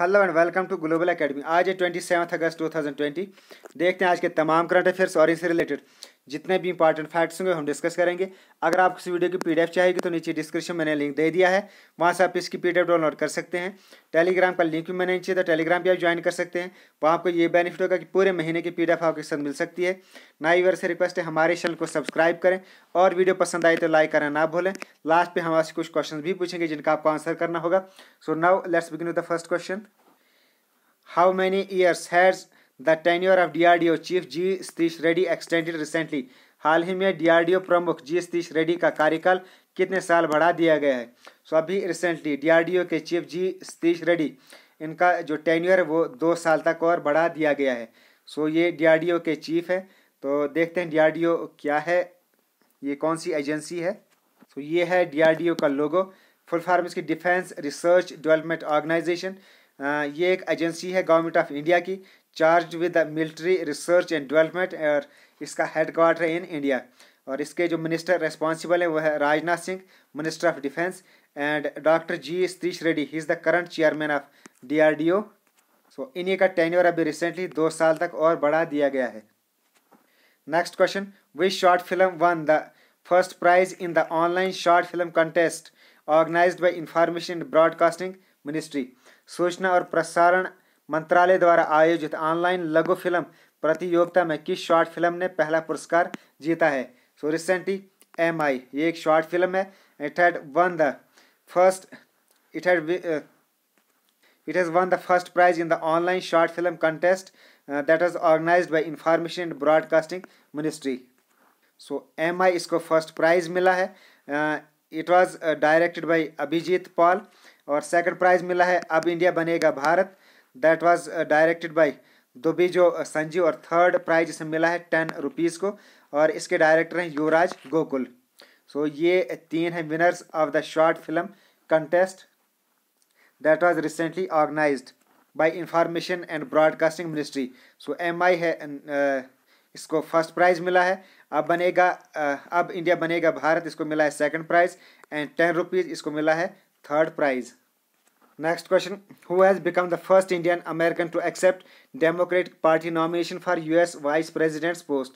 Hello and welcome to global academy आज है twenty seven अगस्त टू थाउजेंड ट्वेंटी देखते हैं आज के तमाम करंट अफेयर्स और इससे रिलेटेड जितने भी इंपॉर्टेंट फैक्ट्स होंगे हम डिस्कस करेंगे अगर आपको इस वीडियो की पीडीएफ चाहिए तो नीचे डिस्क्रिप्शन मैंने लिंक दे दिया है वहाँ से आप इसकी पीडीएफ डाउनलोड कर सकते हैं टेलीग्राम का लिंक भी मैंने नीचे तो टेलीग्राम भी आप ज्वाइन कर सकते हैं वहाँ आपको ये बेनिफिट होगा कि पूरे महीने की पी आपके साथ मिल सकती है नाइवर से रिक्वेस्ट है हमारे चैनल को सब्सक्राइब करें और वीडियो पसंद आए तो लाइक करना ना भूलें लास्ट पर हमारे कुछ क्वेश्चन भी पूछेंगे जिनका आपको आंसर करना होगा so now let's begin with the first question how many years has the tenure of DRDO chief G Satish Reddy extended recently हाल ही में डीआरडीओ प्रमुख जी सतीश रेड्डी का कार्यकाल कितने साल बढ़ा दिया गया है सो अभी रिसेंटली डीआरडीओ के चीफ जी सतीश रेड्डी इनका जो टेन्यूर है वो दो साल तक और बढ़ा दिया गया है सो ये डी के चीफ है तो देखते हैं डी क्या है ये कौन सी एजेंसी है सो ये है डी का लोगो फुल फार्म इसकी डिफेंस रिसर्च डेवलपमेंट ऑर्गेनाइजेशन हाँ, ये एक एजेंसी है गवर्नमेंट ऑफ इंडिया की charge with military research and development और इसका हेडक्वार्टर है इन इंडिया और इसके जो मिनिस्टर रेस्पॉन्सिबल हैं वो है Rajnath Singh minister of defence and doctor G Satish Reddy he is the current chairman of D R D O so इन्हीं का टेन्योर अभी रिसेंटली दो साल तक और बढ़ा दिया गया है next question which short film won the first prize in the online short film contest organise by information and broadcasting ministry सूचना और प्रसारण मंत्रालय द्वारा आयोजित ऑनलाइन लघु फिल्म प्रतियोगिता में किस शॉर्ट फिल्म ने पहला पुरस्कार जीता है सो रिसेंटली एम आई ये एक शॉर्ट फिल्म है it had won the first it had it has won the first prize in the online short film contest that was organise by information and broadcasting ministry so M I इसको first prize मिला है uh, it was directed by Abhijit Paul और second prize मिला है अब India बनेगा Bharat that was directed by जो संजीव और थर्ड प्राइज इसमें मिला है टेन रुपीज़ को और इसके डायरेक्टर हैं युवराज गोकुल सो so, ये तीन हैं winners of the short film contest that was recently organise by information and broadcasting ministry so M I है uh, इसको फर्स्ट प्राइज मिला है अब बनेगा अब इंडिया बनेगा भारत इसको मिला है second prize and ten rupees इसको मिला है third prize next question who has become the first Indian American to accept Democratic party nomination for US vice president's post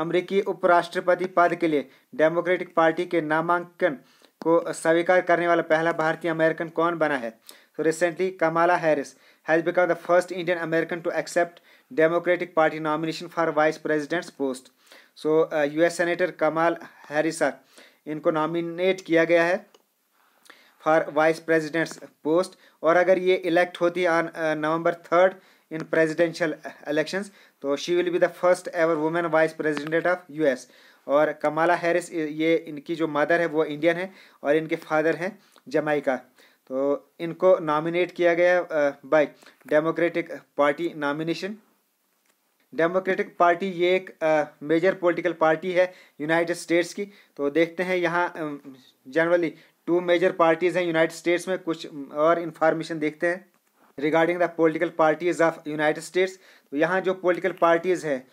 अमरीकी उपराष्ट्रपति पद के लिए डेमोक्रेटिक पार्टी के नामांकन को स्वीकार करने वाला पहला भारतीय अमेरिकन कौन बना है तो recently Kamala Harris has become the first Indian American to accept Democratic party nomination for vice president's post so US senator Kamala हैरिसा इनको नॉमिनेट किया गया है फॉर वाइस प्रेसिडेंट्स पोस्ट और अगर ये इलेक्ट होती on November third in presidential elections तो she will be the first ever women vice president of US और कमाला हैरिस ये इनकी जो मदर है वो इंडियन है और इनके फादर हैं जमाइका तो इनको नॉमिनेट किया गया by democratic party nomination democratic party ये एक मेजर पॉलिटिकल पार्टी है यूनाइटेड स्टेट्स की तो देखते हैं यहाँ जनरली टू मेजर पार्टीज़ हैं यूनाइटेड स्टेट्स में कुछ और इन्फॉर्मेशन देखते हैं regarding the political parties of united states तो यहाँ जो पॉलिटिकल पार्टीज़ हैं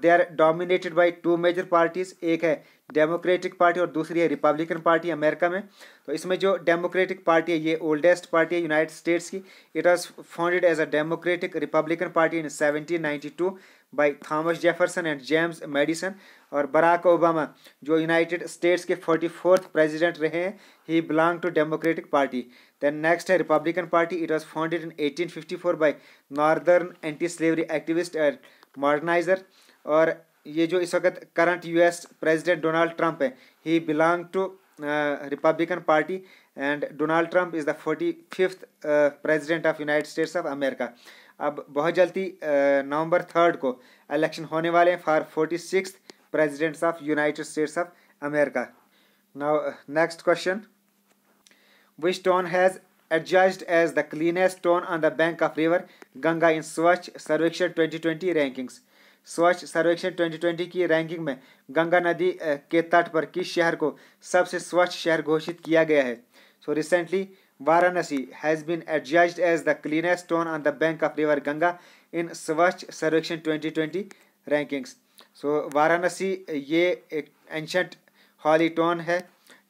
they are dominated by two major parties एक है डेमोक्रेटिक पार्टी और दूसरी है रिपब्लिकन पार्टी अमेरिका में तो इसमें जो डेमोक्रेटिक पार्टी है ये ओल्डेस्ट पार्टी है यूनाइटेड स्टेट्स की it was founded as a democratic republican party in seventeen ninety two by Thomas Jefferson and James Madison और बराक ओबामा जो यूनाइटेड स्टेट्स के फोर्टी फोर्थ प्रेजिडेंट रहे हैं he belong to democratic party then next है republican party it was founded in eighteen fifty four by northern anti slavery activist and modernizer और ये जो इस वक्त current you S president Donald Trump है he belong to republican party and Donald Trump is the forty fifth president of united states of America अब बहुत जल्दी नवंबर third को इलेक्शन होने वाले हैं for forty six presidents of united states of America now next question which town has as the cleanest town on the bank of river Ganga in Swachh Sarvekshan twenty twenty rankings स्वच्छ Sarvekshan twenty twenty की ranking में गंगा नदी के तट पर किस शहर को सबसे स्वच्छ शहर घोषित किया गया है so recently Varanasi has been adjudged as the cleanest stone on the bank of river Ganga in Swachh Sarvekshan 2020 rankings. So Varanasi ये एक एंशंट हॉली टोन है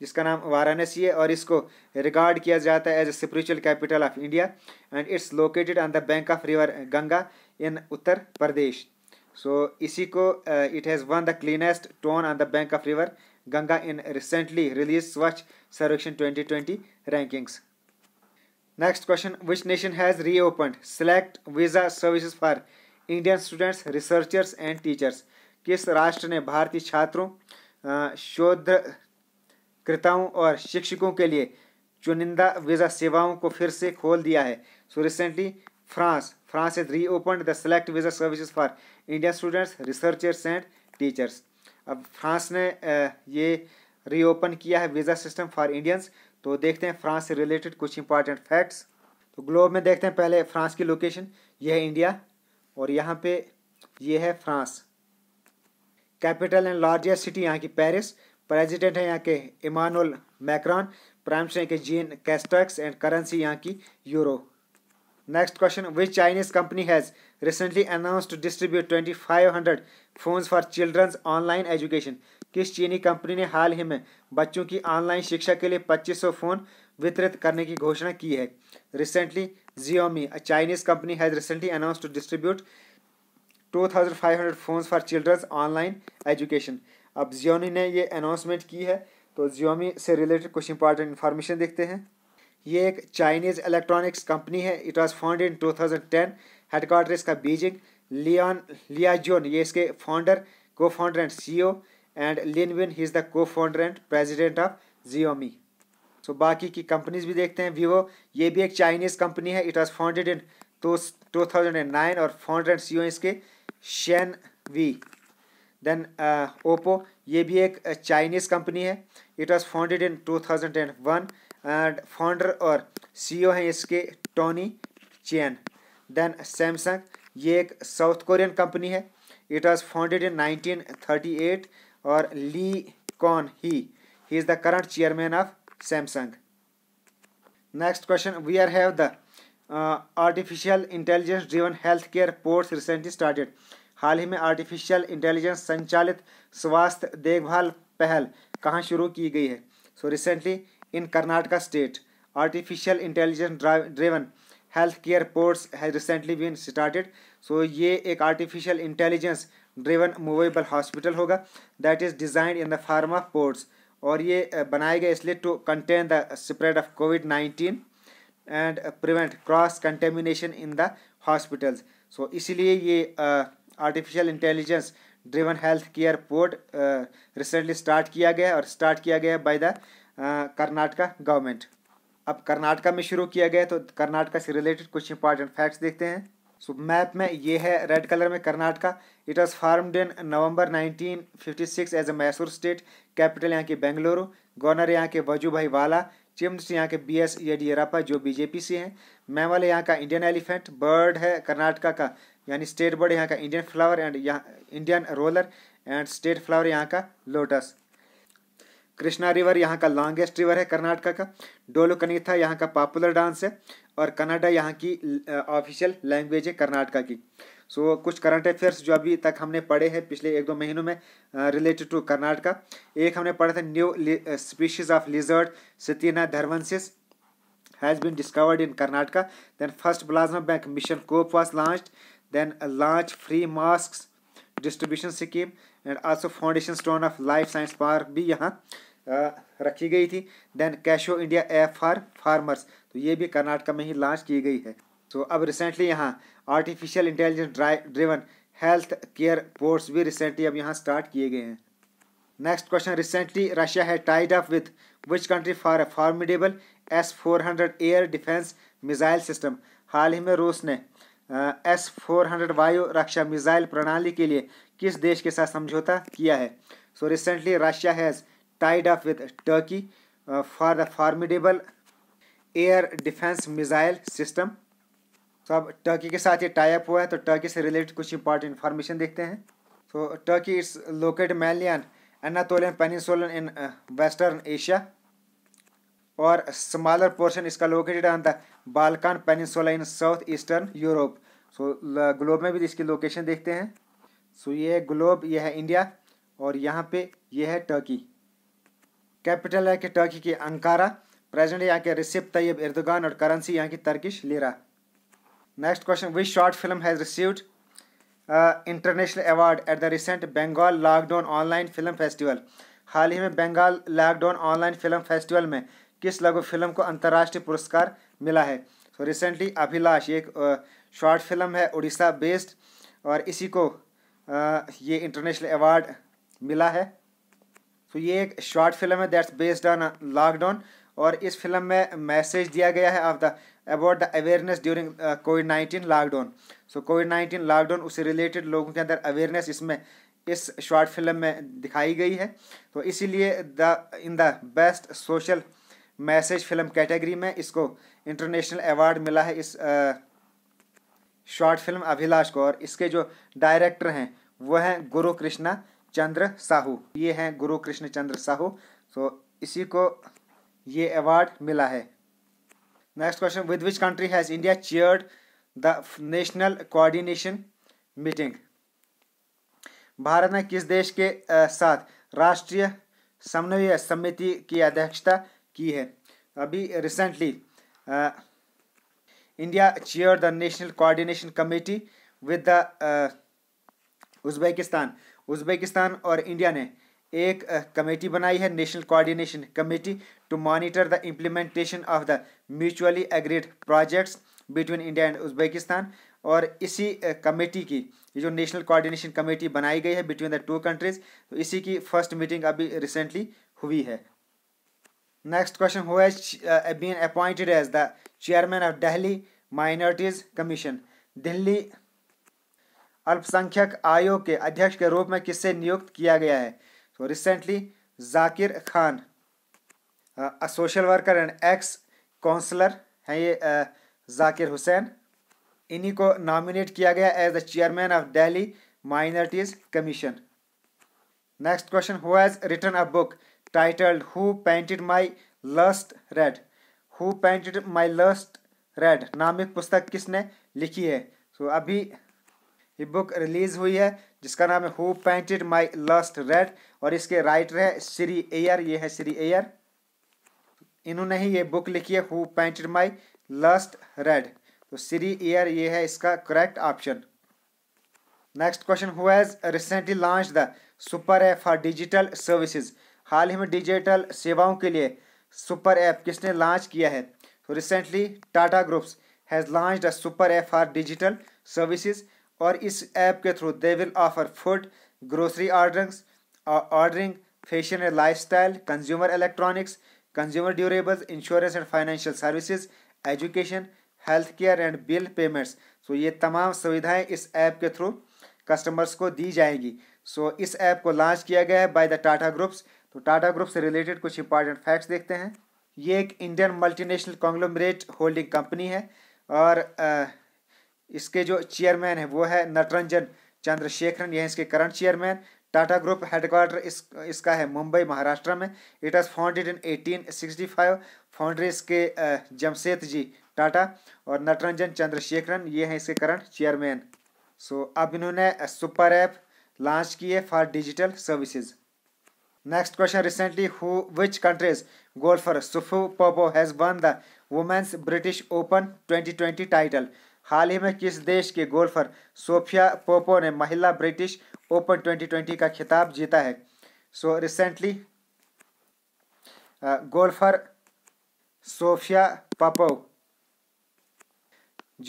जिसका नाम वाराणसी है और इसको रिगार्ड किया जाता है as a spiritual capital of India and it's located on the bank of river Ganga in Uttar Pradesh so इसी को it has won the cleanest town on the bank of river Ganga in recently release Swachh Sarvekshan 2020 rankings Next question Which nation has reopened select visa services for Indian students, researchers and teachers? किस राष्ट्र ने भारतीय छात्रों शोधकर्ताओं और शिक्षकों के लिए चुनिंदा वीज़ा सेवाओं को फिर से खोल दिया है so recently France France has reopen the select visa services for Indian students researchers and teachers अब फ्रांस ने ये रीओपन किया है वीज़ा सिस्टम फॉर इंडियंस तो देखते हैं फ्रांस से रिलेटेड कुछ इंपॉर्टेंट फैक्ट्स तो ग्लोब में देखते हैं पहले फ्रांस की लोकेशन यह है इंडिया और यहाँ पे ये है France capital and largest city यहाँ की पेरिस प्रेसिडेंट है यहाँ के इमानुअल मैक्रॉन प्राइम मिनिस्टर के जीन कैस्टक्स एंड करेंसी यहाँ की euro next question which Chinese company has recently to distribute twenty five hundred phones for childrens online education किस चीनी कंपनी ने हाल ही में बच्चों की ऑनलाइन शिक्षा के लिए 2500 फ़ोन वितरित करने की घोषणा की है recently Xiaomi a Chinese company has recently announce to distribute 2500 phones for childrens online education अब जियोमी ने ये अनाउंसमेंट की है तो जियोमी से रिलेटेड कुछ इंपॉर्टेंट इन्फॉर्मेशन देखते हैं ये एक चाइनीज़ इलेक्ट्रॉनिक्स कंपनी है it was found in ten headquarter इसका बीजिंग लियान लियाजोन ये इसके फाउंडर को founder and CEO and Lin Bin he is the co founder and president of Xiaomi so बाकी की कंपनीज भी देखते हैं वीवो ये भी एक चाइनीज़ कंपनी है it was founded in two thousand and nine और फाउंडर एंड सी ओ इसके शेन वी देन ओप्पो ये भी एक चाइनीज़ uh, कंपनी है it was founded in two thousand and one and founder और सी ओ e हैं इसके टोनी चैन then Samsung ये एक साउथ कोरियन कंपनी है it was founded in nineteen thirty eight और Lee Kun he he is the current chairman of Samsung next question we are have the artificial intelligence driven health care ports recently started हाल ही में artificial intelligence संचालित स्वास्थ्य देखभाल पहल कहाँ शुरू की गई है so recently in Karnataka state artificial intelligence driven health care ports has recently been started so ये एक artificial intelligence driven movable hospital होगा that is design in the form of ports और ये बनाए गए इसलिए to contain the spread of COVID nineteen and prevent cross contamination in the hospitals so इसीलिए ये artificial intelligence driven health care port recently start किया गया और स्टार्ट किया गया बाय द कर्नाटका गवर्नमेंट अब कर्नाटका में शुरू किया गया तो कर्नाटका से रिलेटेड कुछ इंपॉर्टेंट फैक्ट्स देखते हैं सो मैप में ये है रेड कलर में Karnataka it was formed in November 1956 as a Mysore state capital यहाँ के बेंगलुरु गवर्नर यहाँ के वजू भाई वाला चिम्स यहाँ के बी एस येडियरप्पा जो बीजेपी से हैं वाले यहाँ का इंडियन एलिफेंट बर्ड है कर्नाटका का यानी स्टेट बर्ड यहाँ का इंडियन फ्लावर एंड यहाँ Indian roller and state flower यहाँ का लोटस कृष्णा रिवर यहाँ का लॉन्गेस्ट रिवर है कर्नाटका का डोलो कनीथा यहाँ का पॉपुलर डांस है और कनाडा यहाँ की ऑफिशियल लैंग्वेज है कर्नाटका की सो so, कुछ करंट अफेयर्स जो अभी तक हमने पढ़े हैं पिछले एक दो महीनों में रिलेटेड टू कर्नाटका एक हमने पढ़ा था न्यू स्पीशीज ऑफ लिजर्ड सतीना धर्वंसिस has been discovered in Karnataka then first plasma bank mission cope was launch then launch free mask distribution scheme and also foundation stone of life science park भी यहाँ रखी गई थी देन कैशो India app for farmers तो ये भी कर्नाटका में ही लॉन्च की गई है तो अब रिसेंटली यहाँ artificial intelligence driven health care ports भी रिसेंटली अब यहाँ स्टार्ट किए गए हैं next question recently Russia has tied up with which country for a formidable S four hundred air defence missile system हाल ही में रूस ने एस फोर हंड्रेड वायु रक्षा मिसाइल प्रणाली के लिए किस देश के साथ समझौता किया है so recently Russia has tied up with Turkey uh, for the formidable air defence missile system तो अब टर्की के साथ ये टाई अप हुआ है तो टर्की से रिलेटेड कुछ इंपॉर्टेंट इन्फॉर्मेशन देखते हैं तो Turkey it's locate mainly an Anatolian peninsula in western Asia और स्मॉलर पोर्शन इसका located on the Balkan peninsula in south eastern Europe so globe में भी इसकी लोकेशन देखते हैं सो so, ये है ग्लोब ये है इंडिया और यहाँ पे ये है टर्की कैपिटल है कि टर्की की अंकारा प्रेजेंट यहाँ के रिसिप तैयब इर्दगान और करेंसी यहाँ की Turkish lira next question which short film has received international award at the recent Bengal lockdown online film festival हाल ही में Bengal lockdown online film festival में किस लघु फिल्म को अंतर्राष्ट्रीय पुरस्कार मिला है सो रिसेंटली अभिलाष एक शॉर्ट uh, फिल्म है उड़ीसा बेस्ड और इसी को uh, ये इंटरनेशनल अवार्ड मिला है तो ये एक शॉर्ट फिल्म है दैट्स बेस्ड ऑन लॉकडाउन और इस फिल्म में मैसेज दिया गया है of the about the awareness during COVID nineteen lockdown so COVID nineteen lockdown उससे रिलेटेड लोगों के अंदर अवेयरनेस इसमें इस शॉर्ट फिल्म में दिखाई गई है तो इसीलिए the in the best social message film category में इसको इंटरनेशनल अवार्ड मिला है इस शॉर्ट uh, फिल्म अभिलाष को और इसके जो डायरेक्टर हैं वह हैं गुरु कृष्णा चंद्र साहू ये हैं गुरु कृष्ण चंद्र साहू सो इसी को ये अवार्ड मिला है next question with which country has India chaired the national coordination meeting Bharat ने किस देश के साथ राष्ट्रीय समन्वय समिति की अध्यक्षता की है अभी recently India chair the national coordination committee with the Uzbekistan Uzbekistan और इंडिया ने एक कमेटी बनाई है national coordination committee to monitor the implementation of the mutually agreed projects between India and Uzbekistan और इसी कमेटी की ये जो नेशनल कोऑर्डिनेशन कमेटी बनाई गई है बिटवीन द टू कंट्रीज तो इसी की फर्स्ट मीटिंग अभी रिसेंटली हुई है नेक्स्ट क्वेश्चन हुआ है been appointed as the chairman of Delhi minorities commission Delhi अल्पसंख्यक आयोग के अध्यक्ष के रूप में किससे नियुक्त किया गया है तो recently Zakir Khan social worker and ex councillor हैं ये आ, जाकिर हुसैन इन्हीं को नॉमिनेट किया गया as the chairman of Delhi minorities commission next question who has written a book titled who painted my lust red who painted my lust red नामिक पुस्तक किसने लिखी है सो तो so, अभी ये बुक रिलीज हुई है जिसका नाम है who painted my lust red और इसके राइटर है श्री एयर ये है श्री एयर इन्होंने ही ये बुक लिखी है who painted my lust red तो श्री एयर ये है इसका correct option next question who has recently launch the super app for digital services हाल ही में डिजिटल सेवाओं के लिए सुपर ऐप किसने लॉन्च किया है तो recently Tata groups has launch the super app for digital services और इस ऐप के through they will offer food grocery orderings ordering fashion and style consumer electronics consumer durables insurance and financial services education health care and bill payments so ये तमाम सुविधाएं इस app के through customers को दी जाएगी सो so, इस app को लॉन्च किया गया है बाय द टाटा ग्रुप्स तो टाटा ग्रुप से रिलेटेड कुछ इंपॉर्टेंट फैक्ट्स देखते हैं ये एक Indian multinational conglomerate holding company है और uh, इसके जो चेयरमैन है वो है नटरंजन चंद्रशेखरन यह इसके current chairman Tata group headquarter इस इसका है मुंबई महाराष्ट्र में it was founded in eighteen sixty five founder इसके जमशेद जी टाटा और नटरंजन चंद्रशेखरन ये हैं इसके करंट चेयरमैन सो so, अब इन्होंने सुपर ऐप लॉन्च किए for digital services next question recently who which countries golfer Sophia Popov has won the women's British open twenty twenty title हाल ही में किस देश के गोल्फर सोफिया पोपो ने महिला ब्रिटिश ओपन 2020 का खिताब जीता है so recently golfer Sophia Popov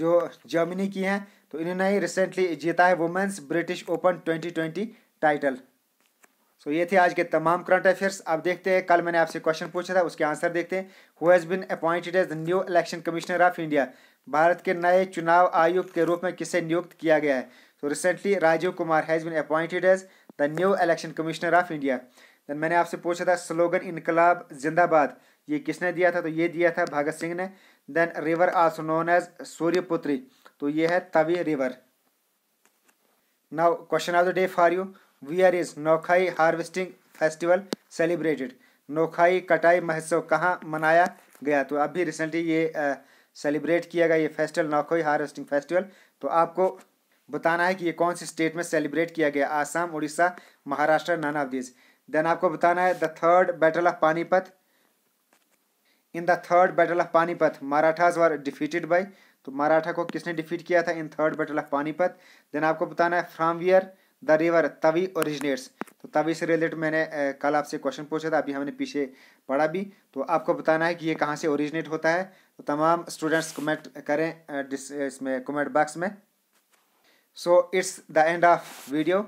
जो जर्मनी की हैं तो इन्होंने ही रिसेंटली जीता है women's British Open 2020 title so so, ये थे आज के तमाम करंट अफेयर्स आप देखते हैं कल मैंने आपसे क्वेश्चन पूछा था उसके आंसर देखते हैं who has been appointed as the new election commissioner of India Bharat के नए चुनाव आयुक्त के रूप में किसे नियुक्त किया गया है तो recently Rajiv Kumar has been appointed as the new election commissioner of India then मैंने आपसे पूछा था स्लोगन इनकलाब जिंदाबाद ये किसने दिया था तो ये दिया था भगत सिंह ने then river also known as Suryaputri तो ये है Tawi river now question of the day for you we are is Nuakhai harvesting festival celebrated Nuakhai कटाई महोत्सव कहाँ मनाया गया तो अभी रिसेंटली ये uh, सेलिब्रेट किया गया ये फेस्टिवल नाखोई हार्वेस्टिंग फेस्टिवल तो आपको बताना है कि ये कौन सी स्टेट में सेलिब्रेट किया गया Assam Orissa Maharashtra none of this then आपको बताना है the third battle of Panipat in the third battle of Panipat Marathas were defeated by तो मराठा को किसने डिफीट किया था in third battle of Panipat then आपको बताना है from where the river Tawi originates तो तवी से रिलेटेड मैंने कल आपसे क्वेश्चन पूछा था अभी हमने पीछे पढ़ा भी तो आपको बताना है कि ये कहाँ से ओरिजिनेट होता है तो तमाम स्टूडेंट्स कमेंट करें इसमें कमेंट बॉक्स में so it's the end of video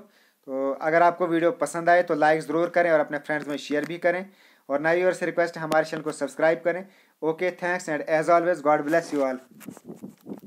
तो अगर आपको वीडियो पसंद आए तो लाइक ज़रूर करें और अपने फ्रेंड्स में शेयर भी करें और नई और से रिक्वेस्ट है हमारे चैनल को सब्सक्राइब करें okay thanks and as always God bless you all